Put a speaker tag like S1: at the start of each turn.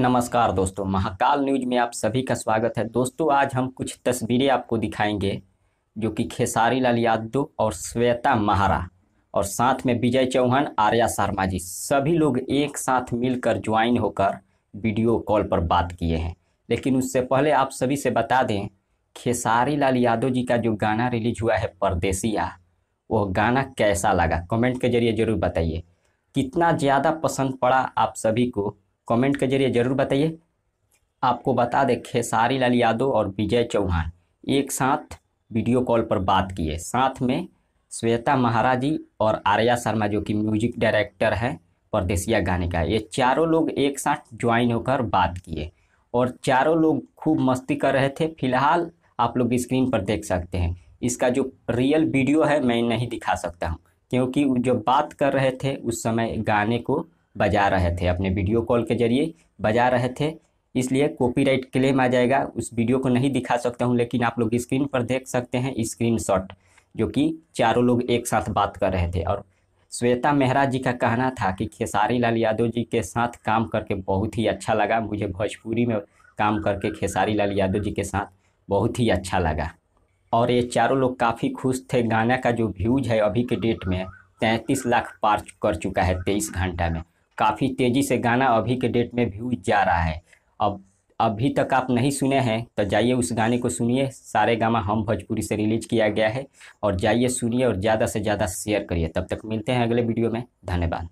S1: नमस्कार दोस्तों महाकाल न्यूज में आप सभी का स्वागत है दोस्तों आज हम कुछ तस्वीरें आपको दिखाएंगे जो कि खेसारी लाल यादव और श्वेता महारा और साथ में विजय चौहान आर्या शर्मा जी सभी लोग एक साथ मिलकर ज्वाइन होकर वीडियो कॉल पर बात किए हैं लेकिन उससे पहले आप सभी से बता दें खेसारी लाल यादव जी का जो गाना रिलीज हुआ है परदेसिया वह गाना कैसा लगा कमेंट के जरिए ज़रूर बताइए कितना ज़्यादा पसंद पड़ा आप सभी को कमेंट के जरिए ज़रूर बताइए आपको बता दें खेसारी लाल यादव और विजय चौहान एक साथ वीडियो कॉल पर बात किए साथ में श्वेता महाराजी और आर्या शर्मा जो कि म्यूजिक डायरेक्टर हैं परदेसिया गाने का ये चारों लोग एक साथ ज्वाइन होकर बात किए और चारों लोग खूब मस्ती कर रहे थे फिलहाल आप लोग स्क्रीन पर देख सकते हैं इसका जो रियल वीडियो है मैं नहीं दिखा सकता हूँ क्योंकि जो बात कर रहे थे उस समय गाने को बजा रहे थे अपने वीडियो कॉल के जरिए बजा रहे थे इसलिए कॉपीराइट क्लेम आ जाएगा उस वीडियो को नहीं दिखा सकता हूँ लेकिन आप लोग स्क्रीन पर देख सकते हैं स्क्रीन जो कि चारों लोग एक साथ बात कर रहे थे और श्वेता मेहरा जी का कहना था कि खेसारी लाल यादव जी के साथ काम करके बहुत ही अच्छा लगा मुझे भोजपुरी में काम करके खेसारी लाल यादव जी के साथ बहुत ही अच्छा लगा और ये चारों लोग काफ़ी खुश थे गाना का जो व्यूज है अभी के डेट में तैंतीस लाख पार कर चुका है तेईस घंटा में काफ़ी तेज़ी से गाना अभी के डेट में व्यू जा रहा है अब अभी तक आप नहीं सुने हैं तो जाइए उस गाने को सुनिए सारे गामा हम भोजपुरी से रिलीज किया गया है और जाइए सुनिए और ज़्यादा से ज़्यादा शेयर करिए तब तक मिलते हैं अगले वीडियो में धन्यवाद